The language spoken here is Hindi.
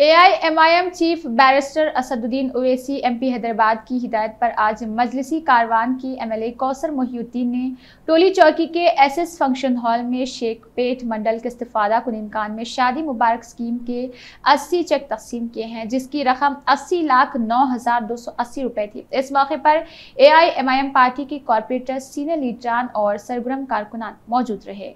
AIMIM chief barrister Asaduddin Owaisi MP Hyderabad की हिदायत पर आज मजलिसी कारवान की एमएलए कौसर मोहिउद्दीन ने टोली चौकी के एसएस फंक्शन हॉल में शेख पेट मंडल के इस्तफादा कुनिंदकान में शादी मुबारक स्कीम के 80 चेक तकसीम किए हैं जिसकी रकम 80 लाख नौ हज़ार दो सौ अस्सी रुपये थी इस मौके पर एआईएमआईएम पार्टी के कॉरपोरेटर सीनियर लीडरान और सरगरम कारकुनान मौजूद रहे